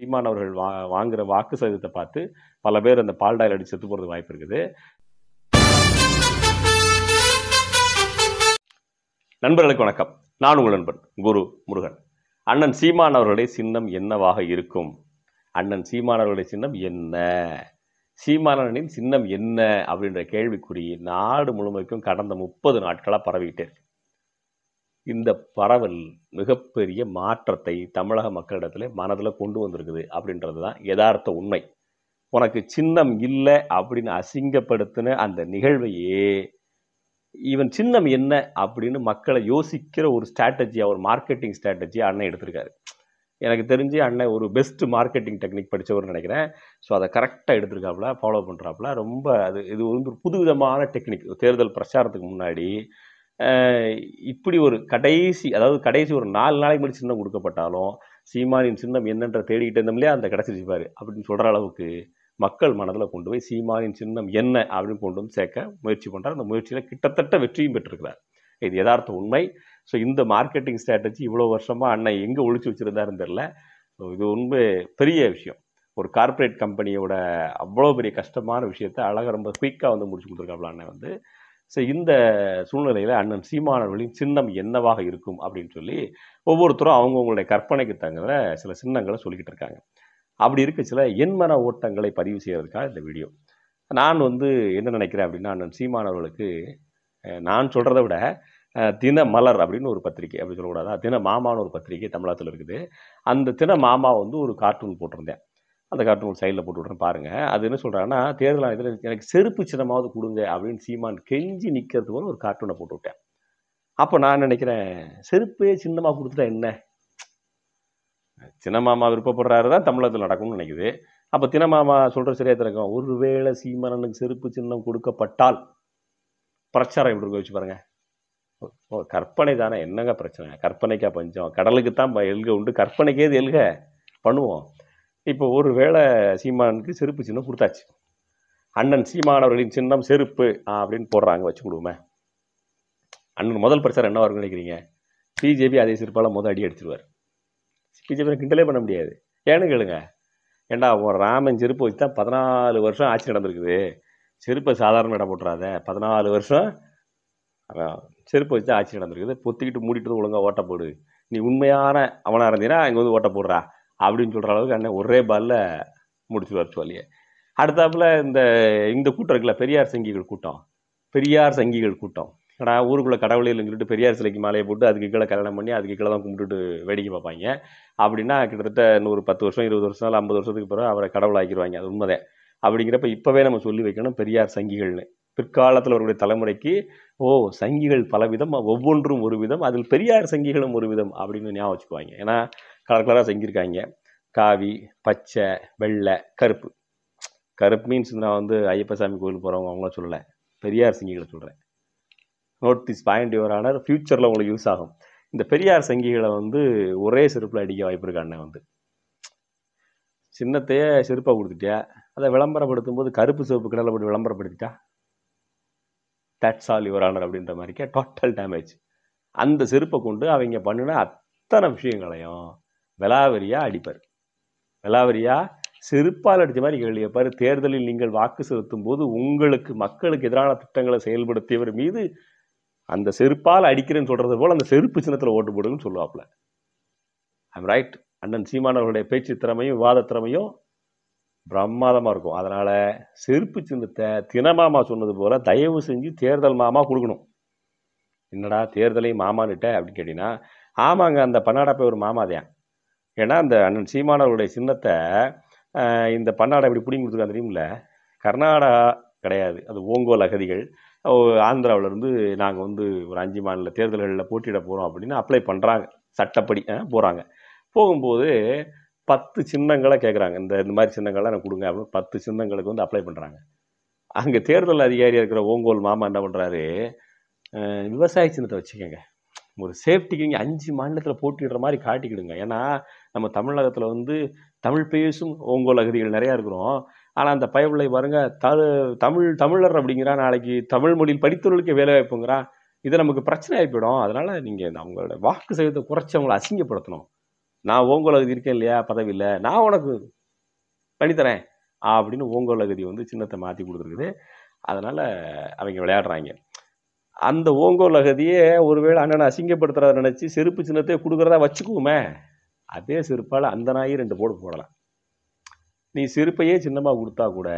சீமான் அவர்கள் வா வாங்குகிற வாக்கு சதவீதத்தை பார்த்து பல பேர் அந்த பால் டாயில் செத்து போகிறதுக்கு வாய்ப்பு இருக்குது நண்பர்களுக்கு வணக்கம் நான் உங்கள் நண்பன் குரு முருகன் அண்ணன் சீமான் அவர்களுடைய சின்னம் என்னவாக இருக்கும் அண்ணன் சீமான் அவர்களுடைய சின்னம் என்ன சீமானின் சின்னம் என்ன அப்படின்ற கேள்விக்குறி நாடு முழுமைக்கும் கடந்த முப்பது நாட்களாக பரவிக்கிட்டே இருக்கு இந்த பரவல் மிகப்பெரிய மாற்றத்தை தமிழக மக்களிடத்தில் மனதில் கொண்டு வந்திருக்குது அப்படின்றது தான் யதார்த்த உண்மை உனக்கு சின்னம் இல்லை அப்படின்னு அசிங்கப்படுத்தின அந்த நிகழ்வையே இவன் சின்னம் என்ன அப்படின்னு மக்களை யோசிக்கிற ஒரு ஸ்ட்ராட்டஜியாக ஒரு மார்க்கெட்டிங் ஸ்ட்ராட்டஜியாக அண்ணன் எடுத்திருக்காரு எனக்கு தெரிஞ்சு அண்ணன் ஒரு பெஸ்ட் மார்க்கெட்டிங் டெக்னிக் படித்தவர்னு நினைக்கிறேன் ஸோ அதை கரெக்டாக எடுத்திருக்காப்புல ஃபாலோ பண்ணுறாப்புல ரொம்ப அது இது வந்து ஒரு புதுவிதமான டெக்னிக் தேர்தல் பிரச்சாரத்துக்கு முன்னாடி இப்படி ஒரு கடைசி அதாவது கடைசி ஒரு நாலு நாளைக்கு மட்டும் சின்னம் கொடுக்கப்பட்டாலும் சீமானின் சின்னம் என்னென்ற தேடிக்கிட்டு இருந்தோம்லையே அந்த கிடச்சிருப்பார் அப்படின்னு சொல்கிற அளவுக்கு மக்கள் மனதில் கொண்டு போய் சீமானின் சின்னம் என்ன அப்படின்னு கொண்டு வந்து சேர்க்க முயற்சி பண்ணுறார் அந்த முயற்சியில் கிட்டத்தட்ட வெற்றியும் பெற்றிருக்கிறார் இது யதார்த்த உண்மை ஸோ இந்த மார்க்கெட்டிங் ஸ்ட்ராட்டஜி இவ்வளோ வருஷமாக அண்ணன் எங்கே ஒழிச்சு வச்சுருந்தாருன்னு தெரில ஸோ இது உண்மை பெரிய விஷயம் ஒரு கார்ப்பரேட் கம்பெனியோட அவ்வளோ பெரிய கஷ்டமான விஷயத்த அழகாக ரொம்ப குயிக்காக வந்து முடிச்சு கொடுத்துருக்காப்ல அண்ணன் வந்து ஸோ இந்த சூழ்நிலையில் அண்ணன் சீமானவர்களின் சின்னம் என்னவாக இருக்கும் அப்படின்னு சொல்லி ஒவ்வொருத்தரும் அவங்கவுங்களுடைய கற்பனைக்கு தங்குற சில சின்னங்களை சொல்லிக்கிட்டு இருக்காங்க அப்படி இருக்க சில எண்மன ஓட்டங்களை பதிவு செய்கிறதுக்காக இந்த வீடியோ நான் வந்து என்ன நினைக்கிறேன் அப்படின்னா அண்ணன் சீமானவர்களுக்கு நான் சொல்கிறத விட தின மலர் அப்படின்னு ஒரு பத்திரிகை அப்படி சொல்லக்கூடாதா தின மாமான்னு ஒரு பத்திரிகை தமிழகத்தில் இருக்குது அந்த தின மாமா வந்து ஒரு கார்ட்டூன் போட்டிருந்தேன் அந்த கார்ட்டூன் உங்கள் சைடில் போட்டு விட்றேன் பாருங்கள் அது என்ன சொல்கிறாங்கன்னா தேர்தல் ஆணையத்தில் எனக்கு செருப்பு சின்னமாவது கொடுங்க அப்படின்னு சீமான் கெஞ்சி நிற்கிறது போல ஒரு கார்ட்டூனை போட்டு விட்டேன் அப்போ நான் நினைக்கிறேன் செருப்பே சின்னமாக கொடுத்துட்டா என்ன சின்னமாமா விருப்பப்படுறாரு தான் தமிழகத்தில் நடக்கும்னு நினைக்குது அப்போ தினமாமா சொல்கிற சரியாக திறக்கும் ஒருவேளை சீமானனுக்கு செருப்பு சின்னம் கொடுக்கப்பட்டால் பிரச்சாரம் எப்படி இருக்க வச்சு பாருங்கள் ஓ கற்பனை தானே என்னங்க பிரச்சனை கற்பனைக்கா பஞ்சம் கடலுக்கு தான் எழுக உண்டு கற்பனைக்கேது எழுக பண்ணுவோம் இப்போ ஒரு வேளை சீமானுக்கு செருப்பு சின்னம் கொடுத்தாச்சு அண்ணன் சீமானவர்களின் சின்னம் செருப்பு அப்படின்னு போடுறாங்க வச்சுக்கொடுமே அண்ணன் முதல் பிரச்சாரம் என்ன வரும்னு நினைக்கிறீங்க பிஜேபி அதே செருப்பால் முதல் அடி அடிச்சிருவார் பிஜேபி கிண்டலே பண்ண முடியாது ஏன்னு கேளுங்க ஏண்டா உன் ராமன் செருப்பு வச்சு தான் பதினாலு வருஷம் ஆட்சி நடந்திருக்குது செருப்பை சாதாரண இடம் போட்டுறாத பதினாலு வருஷம் செருப்பு வச்சு தான் ஆட்சி நடந்திருக்குது பொத்திக்கிட்டு மூடிட்டு ஒழுங்காக ஓட்ட போடு நீ உண்மையான அவனாக இருந்தீங்கன்னா இங்கே வந்து ஓட்ட போடுறா அப்படின்னு சொல்கிற அளவுக்கு அண்ணன் ஒரே பாலில் முடிச்சுடுவார் சோழியை அடுத்தாப்புல இந்த இந்த கூட்டம் இருக்குல்ல பெரியார் சங்கிகள் கூட்டம் பெரியார் சங்கிகள் கூட்டம் ஏன்னா ஊருக்குள்ளே கடவுளே இல்லைன்னு சொல்லிட்டு பெரியார் சிலைக்கு மாலையை போட்டு அதுக்கு கீழே கல்யாணம் பண்ணி அதுக்கு கீழே தான் கும்பிட்டுட்டு வேடிக்கை பார்ப்பாங்க அப்படின்னா கிட்டத்தட்ட நூறு பத்து வருஷம் இருபது வருஷம் இல்லை ஐம்பது வருஷத்துக்கு பிறகு அவரை ஆக்கிடுவாங்க அது உண்மைதே அப்படிங்கிறப்ப இப்போவே நம்ம சொல்லி வைக்கணும் பெரியார் சங்கிகள்னு பிற்காலத்தில் அவருடைய தலைமுறைக்கு ஓ சங்கிகள் பல ஒவ்வொன்றும் ஒரு விதம் அதில் பெரியார் சங்கிகளும் ஒரு விதம் அப்படின்னு ஞாபகம் வச்சுக்குவாங்க ஏன்னா கலர் கலராக செஞ்சுருக்காங்க காவி பச்சை வெள்ளை கருப்பு கருப்பு மீன்ஸ் நான் வந்து ஐயப்பசாமி கோயிலுக்கு போகிறவங்க அவங்கள சொல்லலை பெரியார் சங்கிகளை சொல்கிறேன் note this point your honour ஃப்யூச்சரில் உங்களுக்கு யூஸ் ஆகும் இந்த பெரியார் சங்கிகளை வந்து ஒரே செருப்பில் அடிக்க வாய்ப்பு இருக்கு அண்ணன் வந்து சின்னத்தையே செருப்பாக கொடுத்துட்டியா அதை விளம்பரப்படுத்தும் போது கருப்பு செருப்பு கடலை போட்டு விளம்பரப்படுத்திட்டா தட்ஸ் ஆல் யுவர் ஆனர் அப்படின்ற மாதிரிக்கே டோட்டல் டேமேஜ் அந்த செருப்பை கொண்டு அவங்க பண்ணின அத்தனை விஷயங்களையும் வெலாவரியா அடிப்பார் வெலாவரியா செருப்பால் அடித்த மாதிரி நீங்கள் கேட்பார் தேர்தலில் நீங்கள் வாக்கு செலுத்தும் போது உங்களுக்கு மக்களுக்கு எதிரான திட்டங்களை செயல்படுத்தியவர் மீது அந்த செருப்பால் அடிக்கிறேன்னு சொல்கிறது போல் அந்த செருப்பு சின்னத்தில் ஓட்டு போடுங்கன்னு சொல்லுவாப்புல ஐம் ரைட் அண்ணன் சீமானவர்களுடைய பேச்சு திறமையும் விவாத திறமையும் பிரமாதமாக இருக்கும் அதனால் செருப்பு சின்னத்தை தினமாமா சொன்னது போல் தயவு செஞ்சு தேர்தல் மாமா கொடுக்கணும் என்னடா தேர்தலையும் மாமான்னுட்ட அப்படின்னு கேட்டிங்கன்னா ஆமாங்க அந்த பன்னாடப்பை ஒரு மாமாதையான் ஏன்னா அந்த அண்ணன் அவருடைய சின்னத்தை இந்த பன்னாடை இப்படி பிடிங்கி கொடுத்துருக்க தெரியும்ல கர்நாடகா கிடையாது அது ஓங்கோல் அகதிகள் ஆந்திராவிலேருந்து நாங்கள் வந்து ஒரு அஞ்சு மாநில தேர்தல்களில் போட்டியிட போகிறோம் அப்படின்னு அப்ளை பண்ணுறாங்க சட்டப்படி போகிறாங்க போகும்போது பத்து சின்னங்களை கேட்குறாங்க இந்த இந்த மாதிரி சின்னங்கள்லாம் எனக்கு கொடுங்க அப்படின்னு பத்து சின்னங்களுக்கு வந்து அப்ளை பண்ணுறாங்க அங்கே தேர்தல் அதிகாரியாக இருக்கிற ஓங்கோல் மாமா என்ன பண்ணுறாரு விவசாய சின்னத்தை வச்சுக்கோங்க ஒரு சேஃப்டிக்கு நீங்கள் அஞ்சு மாநிலத்தில் போட்டிடுற மாதிரி காட்டிக்கிடுங்க ஏன்னா நம்ம தமிழகத்தில் வந்து தமிழ் பேசும் ஓங்கோல் அகதிகள் நிறையா இருக்கிறோம் ஆனால் அந்த பயவில்லை பாருங்க தரு தமிழ் தமிழர் அப்படிங்கிறா நாளைக்கு தமிழ் மொழியில் படித்தவர்களுக்கு வேலை வாய்ப்புங்கிறா இது நமக்கு பிரச்சனை ஆகி போயிடும் அதனால் நீங்கள் அவங்களோட வாக்கு சேதத்தை குறைச்சி அவங்கள அசிங்கப்படுத்தணும் நான் ஓங்கோல் அகதி இருக்கேன் இல்லையா பதவி இல்லை நான் உனக்கு பண்ணித்தரேன் அப்படின்னு ஓங்கோல் அகதி வந்து சின்னத்தை மாற்றி கொடுத்துருக்குது அதனால் அவங்க விளையாடுறாங்க அந்த ஓங்கோல் அகதியே ஒருவேளை அண்ணனை அசிங்கப்படுத்துறத நினச்சி செருப்பு சின்னத்தை கொடுக்குறதா வச்சுக்குவோமே அதே செருப்பால் அந்த நாயை ரெண்டு போடு போடலாம் நீ செருப்பையே சின்னமாக கொடுத்தா கூட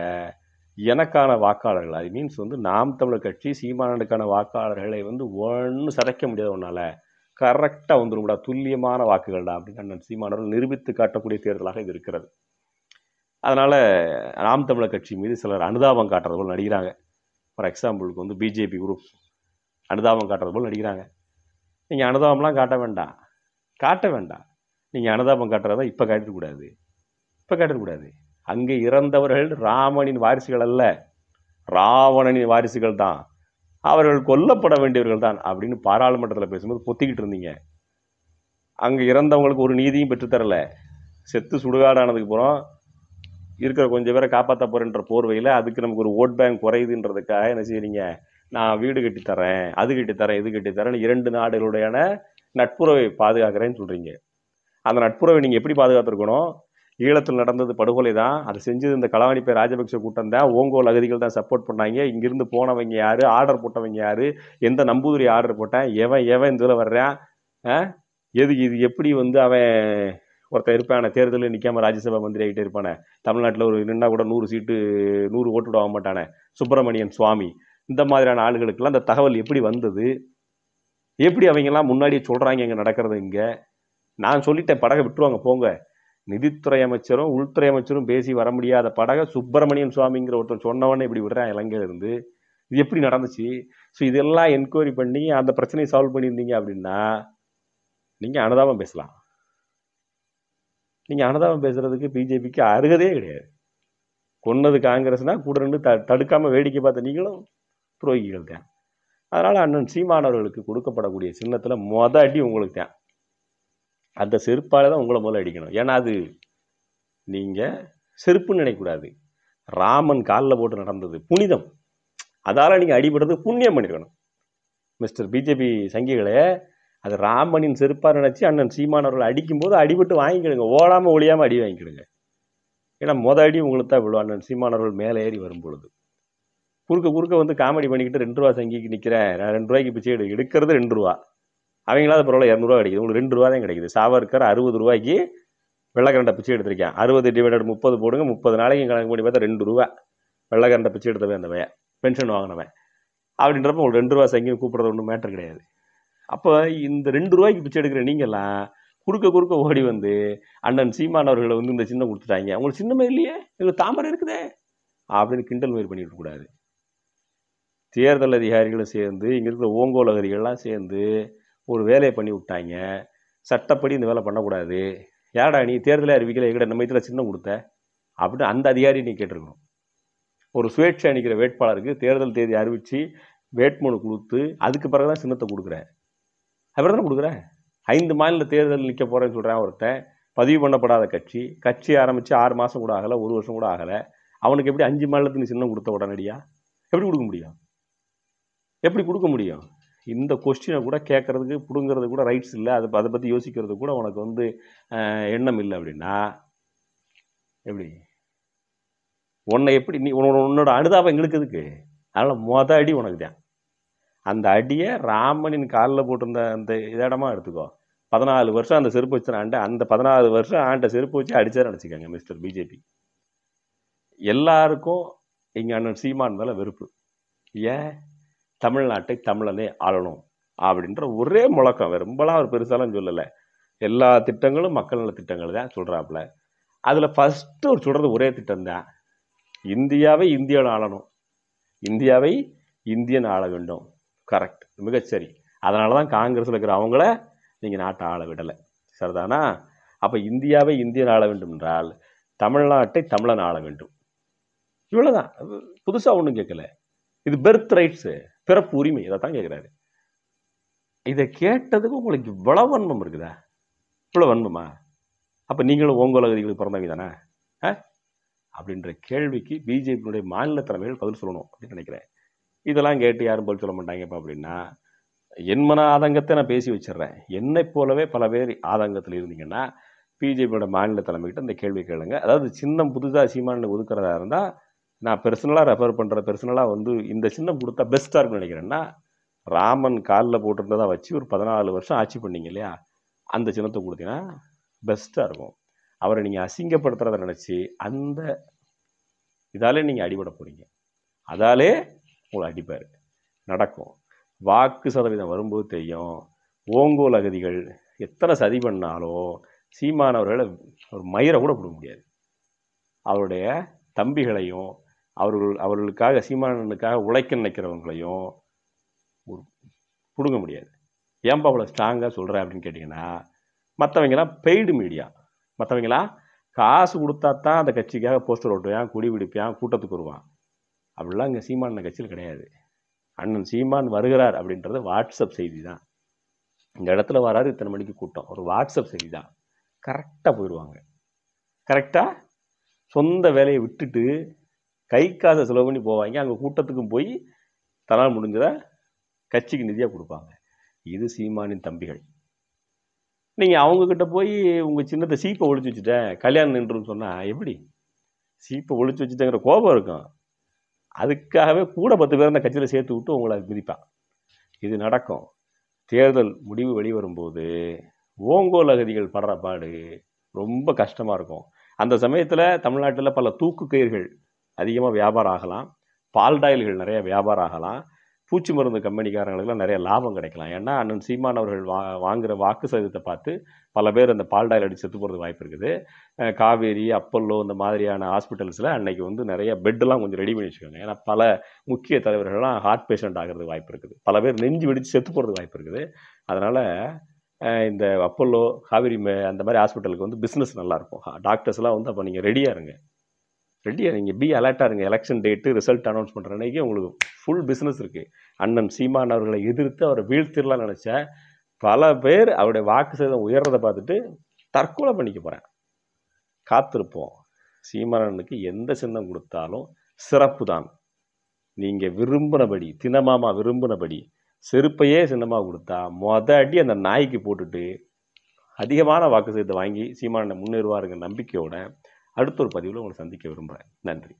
எனக்கான வாக்காளர்கள் ஐ மீன்ஸ் வந்து நாம் தமிழர் கட்சி சீமானனுக்கான வாக்காளர்களை வந்து ஒன்றும் சதைக்க முடியாது உன்னால் கரெக்டாக வந்துடும்டா துல்லியமான வாக்குகள்டா அப்படின்னு அண்ணன் சீமானவர்கள் நிரூபித்து காட்டக்கூடிய தேர்தலாக இது இருக்கிறது அதனால் நாம் தமிழர் கட்சி மீது சிலர் அனுதாபம் காட்டுறது போல் நடிக்கிறாங்க ஃபார் எக்ஸாம்பிளுக்கு வந்து பிஜேபி குரூப் அனுதாபம் காட்டுறது போல் நடிக்கிறாங்க நீங்கள் அனுதாபம்லாம் காட்ட வேண்டாம் காட்ட வேண்டாம் நீங்கள் அனுதாபம் காட்டுறதா இப்போ காட்டிடக்கூடாது இப்போ காட்டிடக்கூடாது அங்கே இறந்தவர்கள் ராமனின் வாரிசுகள் அல்ல ராவணனின் வாரிசுகள் தான் அவர்கள் கொல்லப்பட வேண்டியவர்கள் தான் அப்படின்னு பாராளுமன்றத்தில் பேசும்போது பொத்திக்கிட்டு இருந்தீங்க அங்கே இறந்தவங்களுக்கு ஒரு நீதியும் பெற்றுத்தரல செத்து சுடுகாடானதுக்கு அப்புறம் இருக்கிற கொஞ்சம் பேரை காப்பாற்ற போகிறேன்ற போர்வையில் அதுக்கு நமக்கு ஒரு ஓட் பேங்க் குறையுதுன்றதுக்காக என்ன செய்கிறீங்க நான் வீடு கட்டி தரேன் அது கட்டி தரேன் இது கட்டி தரேன் இரண்டு நாடுகளுடையான நட்புறவை பாதுகாக்கிறேன்னு சொல்கிறீங்க அந்த நட்புறவை நீங்கள் எப்படி பாதுகாத்துருக்கணும் ஈழத்தில் நடந்தது படுகொலை தான் அதை செஞ்சது இந்த களவாணி பேர் ராஜபக்ச கூட்டம் தான் ஓங்கோல் அகதிகள் தான் சப்போர்ட் பண்ணாங்க இங்கிருந்து போனவங்க யார் ஆர்டர் போட்டவங்க யார் எந்த நம்பூதிரி ஆர்டர் போட்டேன் எவன் எவன் இதில் வர்றான் எது இது எப்படி வந்து அவன் ஒருத்தன் இருப்பான தேர்தலில் நிற்காம ராஜ்யசபா மந்திரி ஆகிட்டே இருப்பானே தமிழ்நாட்டில் ஒரு நின்னா கூட நூறு சீட்டு நூறு ஓட்டு விட மாட்டானே சுப்பிரமணியன் சுவாமி இந்த மாதிரியான ஆளுகளுக்கெல்லாம் அந்த தகவல் எப்படி வந்தது எப்படி அவங்கெல்லாம் முன்னாடியே சொல்கிறாங்க இங்கே நடக்கிறது இங்கே நான் சொல்லிட்டேன் படகை விட்டுருவாங்க போங்க நிதித்துறை அமைச்சரும் உள்துறை அமைச்சரும் பேசி வர முடியாத படகை சுப்பிரமணியம் சுவாமிங்கிற ஒருத்தர் சொன்னவொடனே இப்படி விடுறேன் இலங்கையிலேருந்து இது எப்படி நடந்துச்சு ஸோ இதெல்லாம் என்கொயரி பண்ணி அந்த பிரச்சனையை சால்வ் பண்ணியிருந்தீங்க அப்படின்னா நீங்கள் அனுதாபம் பேசலாம் நீங்கள் அனுதாபம் பேசுகிறதுக்கு பிஜேபிக்கு அருகதே கிடையாது கொன்னது காங்கிரஸ்னால் கூட ரெண்டு த தடுக்காமல் வேடிக்கை பார்த்த நீங்களும் துரோகிகள் தான் அதனால் அண்ணன் சீமானவர்களுக்கு கொடுக்கப்படக்கூடிய சின்னத்தில் மொத அடி உங்களுக்கு தான் அந்த செருப்பால் தான் உங்களை முதல்ல அடிக்கணும் ஏன்னா அது நீங்கள் செருப்புன்னு நினைக்கக்கூடாது ராமன் காலில் போட்டு நடந்தது புனிதம் அதால் நீங்கள் அடிபடுறது புண்ணியம் பண்ணியிருக்கணும் மிஸ்டர் பிஜேபி சங்கிகளே அது ராமனின் செருப்பாக நினச்சி அண்ணன் சீமானவர்கள் அடிக்கும்போது அடிபட்டு வாங்கிக்கிடுங்க ஓடாமல் ஒழியாமல் அடி வாங்கிக்கிடுங்க ஏன்னா மொதல் அடி உங்களுக்கு தான் அண்ணன் சீமானவர்கள் மேலே ஏறி வரும் பொழுது குறுக்க குறுக்க வந்து காமெடி பண்ணிக்கிட்டு ரெண்டு ரூபா சங்கிக்கு நிற்கிறேன் நான் ரெண்டு ரூபாய்க்கு பிச்சை எடு எடுக்கிறது ரெண்டு ரூபா அது பரவாயில்ல இரநூறுவா கிடைக்குது உங்களுக்கு ரெண்டு ரூபா தான் கிடைக்குது சாவர்க்கர் அறுபது ரூபாய்க்கு வெள்ளக்கரண்டை பிச்சை எடுத்திருக்கேன் அறுபது டிவைடட் முப்பது போடுங்க முப்பது நாளைக்கு கணக்கு பண்ணி பார்த்தா ரெண்டு ரூபா வெள்ளக்கரண்டை பிச்சை எடுத்தவன் அந்தவன் பென்ஷன் வாங்கினவன் அப்படின்றப்ப உங்களுக்கு ரெண்டு ரூபா சங்கின்னு கூப்பிட்றது ஒன்றும் மேட்டர் கிடையாது அப்போ இந்த ரெண்டு ரூபாய்க்கு பிச்சை எடுக்கிற நீங்கள்லாம் குறுக்க குறுக்க ஓடி வந்து அண்ணன் சீமான் அவர்களை வந்து இந்த சின்னம் கொடுத்துட்டாங்க அவங்களுக்கு சின்னமே இல்லையே எங்களுக்கு தாமரை இருக்குதே அப்படின்னு கிண்டல் மாதிரி பண்ணிவிடக்கூடாது தேர்தல் அதிகாரிகளும் சேர்ந்து இங்கே இருக்கிற ஓங்கோல் அகதிகள்லாம் சேர்ந்து ஒரு வேலையை பண்ணி விட்டாங்க சட்டப்படி இந்த வேலை பண்ணக்கூடாது ஏடா நீ தேர்தலே அறிவிக்கல எங்கட நம்ம இதில் சின்னம் கொடுத்த அப்படின்னு அந்த அதிகாரி நீ கேட்டிருக்கணும் ஒரு சுயேட்சை அணிக்கிற வேட்பாளருக்கு தேர்தல் தேதி அறிவித்து வேட்புமனு கொடுத்து அதுக்கு பிறகு தான் சின்னத்தை கொடுக்குற அப்புறம் தானே கொடுக்குற ஐந்து மாநில தேர்தல் நிற்க போகிறேன்னு சொல்கிறேன் ஒருத்தன் பதிவு பண்ணப்படாத கட்சி கட்சி ஆரம்பித்து ஆறு மாதம் கூட ஆகலை ஒரு வருஷம் கூட ஆகலை அவனுக்கு எப்படி அஞ்சு மாநிலத்துக்கு சின்னம் கொடுத்த உடனடியாக எப்படி கொடுக்க முடியும் எப்படி கொடுக்க முடியும் இந்த கொஸ்டினை கூட கேட்குறதுக்கு பிடுங்கிறது கூட ரைட்ஸ் இல்லை அதை அதை பற்றி யோசிக்கிறது கூட உனக்கு வந்து எண்ணம் இல்லை அப்படின்னா எப்படி உன்னை எப்படி நீ உன்னோட அனுதாபம் எங்களுக்கு எதுக்கு அதனால் மொத அடி உனக்கு தான் அந்த அடியை ராமனின் காலில் போட்டிருந்த அந்த இதடமா எடுத்துக்கோ பதினாலு வருஷம் அந்த செருப்பு வச்சு ஆண்ட அந்த பதினாலு வருஷம் ஆண்ட செருப்பு வச்சு அடித்தார் நினச்சிக்கோங்க மிஸ்டர் பிஜேபி எல்லாருக்கும் எங்கள் அண்ணன் சீமான் மேலே வெறுப்பு ஏன் தமிழ்நாட்டை தமிழனே ஆளணும் அப்படின்ற ஒரே முழக்கம் ரொம்பலாம் அவர் பெருசாலாம் சொல்லலை எல்லா திட்டங்களும் மக்கள் நல திட்டங்கள் தான் சொல்கிறாப்புல அதில் ஃபஸ்ட்டு ஒரு சொல்கிறது ஒரே திட்டம் தான் இந்தியாவை இந்தியன் ஆளணும் இந்தியாவை இந்தியன் ஆள வேண்டும் கரெக்ட் மிகச்சரி அதனால தான் காங்கிரஸில் இருக்கிற அவங்கள நீங்கள் நாட்டை ஆள விடலை சரிதானா அப்போ இந்தியாவை இந்தியன் ஆள வேண்டும் என்றால் தமிழ்நாட்டை தமிழன் ஆள வேண்டும் இவ்வளோதான் புதுசாக ஒன்றும் கேட்கல இது பெர்த் ரைட்ஸு பிறப்பு உரிமை இதை தான் கேட்குறாரு இதை கேட்டதுக்கு உங்களுக்கு இவ்வளோ வன்மம் இருக்குதா இவ்வளோ வன்மமா அப்போ நீங்களும் அகதிகளுக்கு பிறந்தவங்க தானே ஆ அப்படின்ற கேள்விக்கு பிஜேபியினுடைய மாநில தலைமைகள் பதில் சொல்லணும் அப்படின்னு நினைக்கிறேன் இதெல்லாம் கேட்டு யாரும் பதில் சொல்ல மாட்டாங்கப்பா அப்படின்னா என் மன ஆதங்கத்தை நான் பேசி வச்சிடுறேன் என்னை போலவே பல பேர் ஆதங்கத்தில் இருந்தீங்கன்னா பிஜேபியோட மாநில தலைமைகிட்ட இந்த கேள்வி கேளுங்க அதாவது சின்னம் புதுசாக சீமானில் ஒதுக்கிறதா இருந்தால் நான் பெர்சனலாக ரெஃபர் பண்ணுற பர்சனலாக வந்து இந்த சின்னம் கொடுத்தா பெஸ்ட்டாக இருக்கும்னு நினைக்கிறேன்னா ராமன் காலில் போட்டிருந்ததாக வச்சு ஒரு பதினாலு வருஷம் ஆட்சி பண்ணிங்க இல்லையா அந்த சின்னத்தை கொடுத்தீங்கன்னா பெஸ்ட்டாக இருக்கும் அவரை நீங்கள் அசிங்கப்படுத்துறதை நினச்சி அந்த இதாலே நீங்கள் அடிபட போகிறீங்க அதாலே உங்களை அடிப்பார் நடக்கும் வாக்கு சதவீதம் வரும்போது தெரியும் ஓங்கோல் அகதிகள் எத்தனை சதி பண்ணாலும் சீமானவர்களை ஒரு மயிரை கூட பிடிக்க முடியாது அவருடைய தம்பிகளையும் அவர்கள் அவர்களுக்காக சீமானனுக்காக உழைக்க நினைக்கிறவங்களையும் ஒரு பிடுங்க முடியாது ஏன்பா அவ்வளோ ஸ்ட்ராங்காக சொல்கிற அப்படின்னு கேட்டிங்கன்னா மற்றவங்களாம் பெய்டு மீடியா மற்றவங்களாம் காசு கொடுத்தா தான் அந்த கட்சிக்காக போஸ்டர் ஓட்டுவான் குடி பிடிப்பான் கூட்டத்துக்கு வருவான் அப்படிலாம் இங்கே சீமான கட்சியில் கிடையாது அண்ணன் சீமான் வருகிறார் அப்படின்றது வாட்ஸ்அப் செய்தி தான் இந்த இடத்துல வராது இத்தனை மணிக்கு கூட்டம் ஒரு வாட்ஸ்அப் செய்தி தான் கரெக்டாக போயிடுவாங்க கரெக்டாக சொந்த வேலையை விட்டுட்டு கை காசை செலவு பண்ணி போவாங்க அங்கே கூட்டத்துக்கும் போய் தனால் முடிஞ்சதை கட்சிக்கு நிதியாக கொடுப்பாங்க இது சீமானின் தம்பிகள் நீங்கள் அவங்கக்கிட்ட போய் உங்கள் சின்னத்தை சீப்பை ஒழிச்சு வச்சுட்டேன் கல்யாணம் நின்றுன்னு சொன்னால் எப்படி சீப்பை ஒழிச்சு வச்சுட்டேங்கிற கோபம் இருக்கும் அதுக்காகவே கூட பத்து பேர் அந்த கட்சியில் சேர்த்து விட்டு உங்களை மிதிப்பான் இது நடக்கும் தேர்தல் முடிவு வெளிவரும்போது ஓங்கோல் அகதிகள் படுற பாடு ரொம்ப கஷ்டமாக இருக்கும் அந்த சமயத்தில் தமிழ்நாட்டில் பல தூக்கு கயிர்கள் அதிகமாக வியாபாரம் ஆகலாம் பால்டாயில்கள் நிறைய வியாபாரம் ஆகலாம் பூச்சி மருந்து கம்பெனிக்காரங்களுக்குலாம் நிறைய லாபம் கிடைக்கலாம் ஏன்னா அண்ணன் சீமான் அவர்கள் வா வாங்குகிற வாக்கு சதவீதத்தை பார்த்து பல பேர் அந்த பால்டாயில் அடித்து செத்து போகிறது வாய்ப்பு இருக்குது காவேரி அப்பல்லோ இந்த மாதிரியான ஹாஸ்பிட்டல்ஸில் அன்னைக்கு வந்து நிறைய பெட்டெல்லாம் கொஞ்சம் ரெடி பண்ணி வச்சுக்கோங்க ஏன்னா பல முக்கிய தலைவர்கள்லாம் ஹார்ட் பேஷண்ட் ஆகிறது வாய்ப்பு இருக்குது பல பேர் நெஞ்சு வெடித்து செத்து போகிறது வாய்ப்பு இருக்குது அதனால் இந்த அப்பல்லோ காவேரி அந்த மாதிரி ஹாஸ்பிட்டலுக்கு வந்து பிஸ்னஸ் நல்லாயிருக்கும் டாக்டர்ஸ்லாம் வந்து அப்போ நீங்கள் ரெடியாக இருங்க ரெடியாக நீங்கள் பி அலர்ட்டாக இருங்க எலெக்ஷன் டேட்டு ரிசல்ட் அனௌன்ஸ் பண்ணுற அன்றைக்கி உங்களுக்கு ஃபுல் பிஸ்னஸ் இருக்குது அண்ணன் சீமான் அவர்களை எதிர்த்து அவரை வீழ்த்திடலாம் நினச்சா பல பேர் அவருடைய வாக்கு சேதம் உயர்றதை பார்த்துட்டு தற்கொலை பண்ணிக்க போகிறேன் காத்திருப்போம் சீமானனுக்கு எந்த சின்னம் கொடுத்தாலும் சிறப்பு தான் நீங்கள் விரும்பினபடி தினமாமா விரும்பினபடி செருப்பையே சின்னமாக கொடுத்தா மொத அடி அந்த நாய்க்கு போட்டுட்டு அதிகமான வாக்கு சேதத்தை வாங்கி சீமானனை முன்னேறுவாருங்க நம்பிக்கையோட அடுத்த ஒரு பதிவில் உங்களை சந்திக்க விரும்புகிறேன் நன்றி